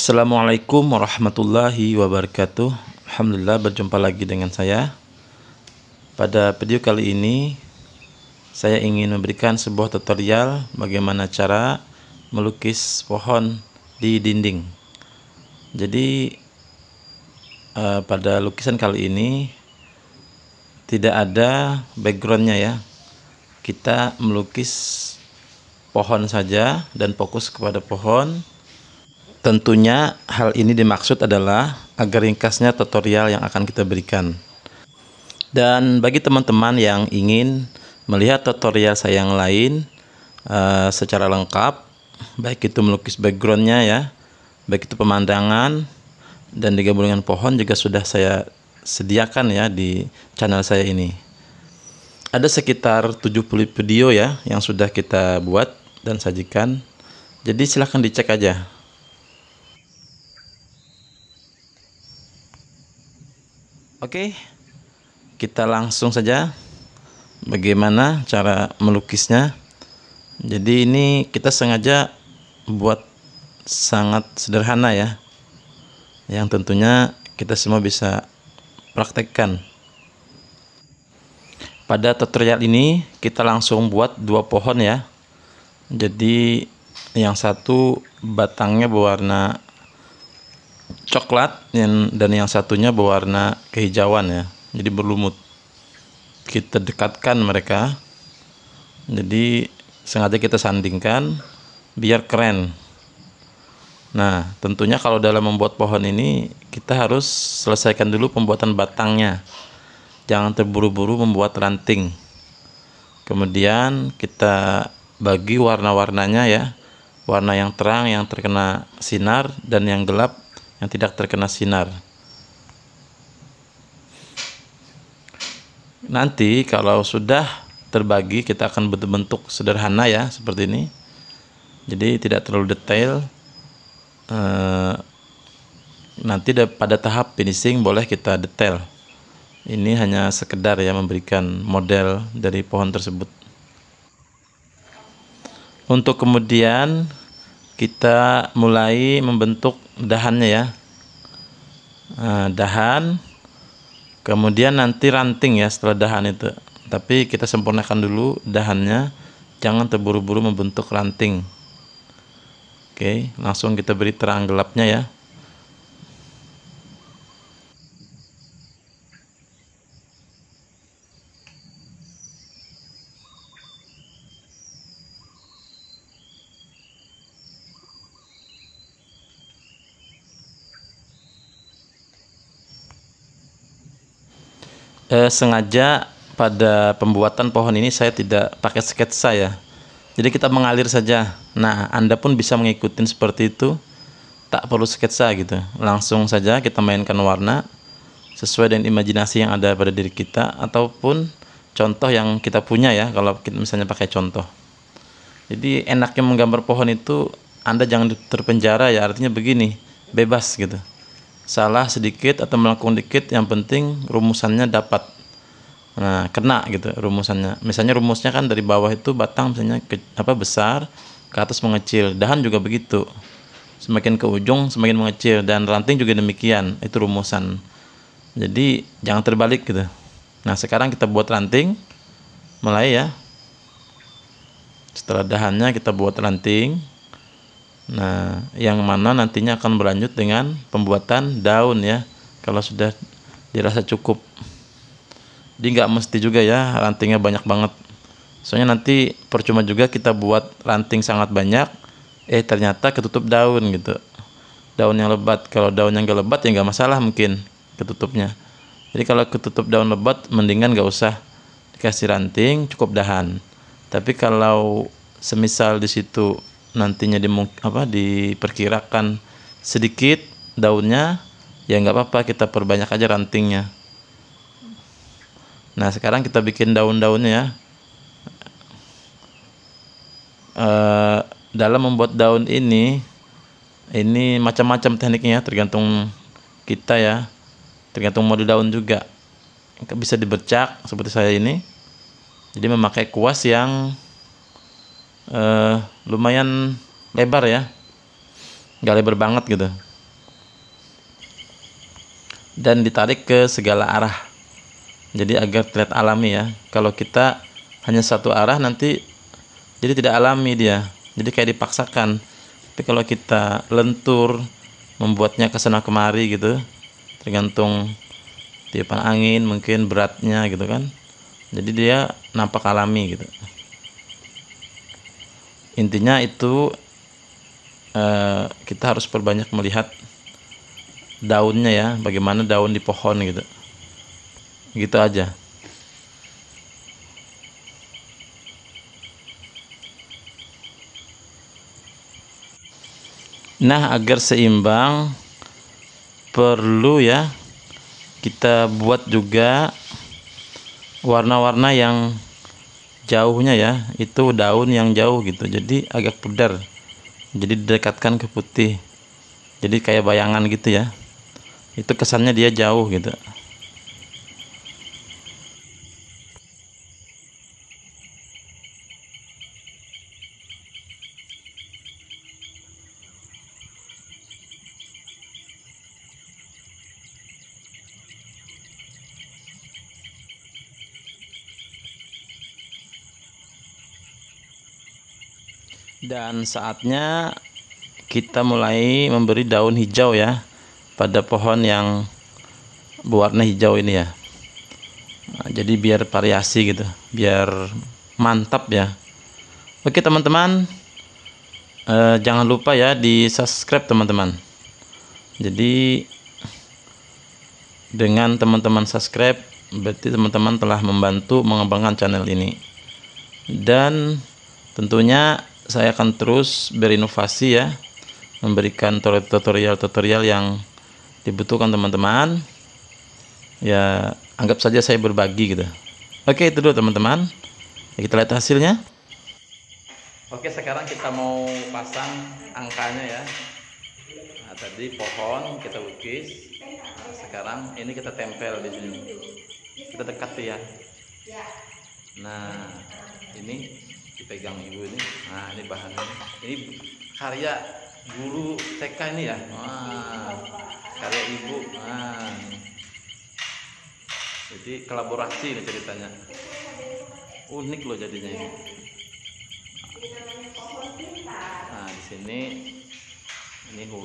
Assalamualaikum warahmatullahi wabarakatuh Alhamdulillah berjumpa lagi dengan saya Pada video kali ini Saya ingin memberikan sebuah tutorial Bagaimana cara melukis pohon di dinding Jadi eh, Pada lukisan kali ini Tidak ada backgroundnya ya Kita melukis pohon saja dan fokus kepada pohon Tentunya hal ini dimaksud adalah agar ringkasnya tutorial yang akan kita berikan. Dan bagi teman-teman yang ingin melihat tutorial saya yang lain uh, secara lengkap, baik itu melukis backgroundnya ya, baik itu pemandangan dan digabung dengan pohon juga sudah saya sediakan ya di channel saya ini. Ada sekitar 70 video ya yang sudah kita buat dan sajikan. Jadi silahkan dicek aja. Oke, kita langsung saja bagaimana cara melukisnya. Jadi ini kita sengaja buat sangat sederhana ya, yang tentunya kita semua bisa praktekkan. Pada tutorial ini kita langsung buat dua pohon ya. Jadi yang satu batangnya berwarna coklat yang, dan yang satunya berwarna kehijauan ya jadi berlumut kita dekatkan mereka jadi sengaja kita sandingkan biar keren nah tentunya kalau dalam membuat pohon ini kita harus selesaikan dulu pembuatan batangnya jangan terburu-buru membuat ranting kemudian kita bagi warna-warnanya ya warna yang terang yang terkena sinar dan yang gelap yang tidak terkena sinar. Nanti kalau sudah terbagi kita akan bentuk-bentuk sederhana ya seperti ini. Jadi tidak terlalu detail. Eh, nanti pada tahap finishing boleh kita detail. Ini hanya sekedar ya memberikan model dari pohon tersebut. Untuk kemudian kita mulai membentuk dahannya ya Eh, dahan kemudian nanti ranting ya setelah dahan itu tapi kita sempurnakan dulu dahannya jangan terburu-buru membentuk ranting oke langsung kita beri terang gelapnya ya eh, sengaja pada pembuatan pohon ini saya tidak pakai sketsa ya. Jadi kita mengalir saja. Nah, Anda pun bisa mengikuti seperti itu. Tak perlu sketsa gitu. Langsung saja kita mainkan warna sesuai dengan imajinasi yang ada pada diri kita ataupun contoh yang kita punya ya kalau misalnya pakai contoh. Jadi enaknya menggambar pohon itu Anda jangan terpenjara ya artinya begini, bebas gitu salah sedikit atau melakukan dikit yang penting rumusannya dapat nah kena gitu rumusannya misalnya rumusnya kan dari bawah itu batang misalnya ke, apa besar ke atas mengecil dahan juga begitu semakin ke ujung semakin mengecil dan ranting juga demikian itu rumusan jadi jangan terbalik gitu nah sekarang kita buat ranting mulai ya setelah dahannya kita buat ranting Nah, yang mana nantinya akan berlanjut dengan pembuatan daun ya. Kalau sudah dirasa cukup. Jadi nggak mesti juga ya rantingnya banyak banget. Soalnya nanti percuma juga kita buat ranting sangat banyak, eh ternyata ketutup daun gitu. Daun yang lebat. Kalau daun yang gak lebat ya nggak masalah mungkin ketutupnya. Jadi kalau ketutup daun lebat mendingan nggak usah dikasih ranting, cukup dahan. Tapi kalau semisal di situ nantinya di apa diperkirakan sedikit daunnya ya nggak apa-apa kita perbanyak aja rantingnya nah sekarang kita bikin daun-daunnya ya e, dalam membuat daun ini ini macam-macam tekniknya ya, tergantung kita ya tergantung model daun juga bisa dibercak seperti saya ini jadi memakai kuas yang uh, lumayan lebar ya nggak lebar banget gitu dan ditarik ke segala arah jadi agar terlihat alami ya kalau kita hanya satu arah nanti jadi tidak alami dia jadi kayak dipaksakan tapi kalau kita lentur membuatnya ke sana kemari gitu tergantung tiupan angin mungkin beratnya gitu kan jadi dia nampak alami gitu intinya itu eh, kita harus perbanyak melihat daunnya ya bagaimana daun di pohon gitu gitu aja Nah, agar seimbang perlu ya kita buat juga warna-warna yang jauhnya ya itu daun yang jauh gitu jadi agak pudar jadi didekatkan ke putih jadi kayak bayangan gitu ya itu kesannya dia jauh gitu dan saatnya kita mulai memberi daun hijau ya pada pohon yang berwarna hijau ini ya nah, jadi biar variasi gitu biar mantap ya oke teman-teman eh, jangan lupa ya di subscribe teman-teman jadi dengan teman-teman subscribe berarti teman-teman telah membantu mengembangkan channel ini dan tentunya saya akan terus berinovasi ya memberikan tutorial-tutorial yang dibutuhkan teman-teman ya anggap saja saya berbagi gitu oke itu dulu teman-teman ya, kita lihat hasilnya oke sekarang kita mau pasang angkanya ya nah, tadi pohon kita lukis sekarang ini kita tempel di sini kita dekat ya nah ini dipegang ibu ini nah ini bahannya ini karya guru TK ini ya wah karya ibu nah jadi kolaborasi ini ceritanya unik loh jadinya ini nah di sini ini huruf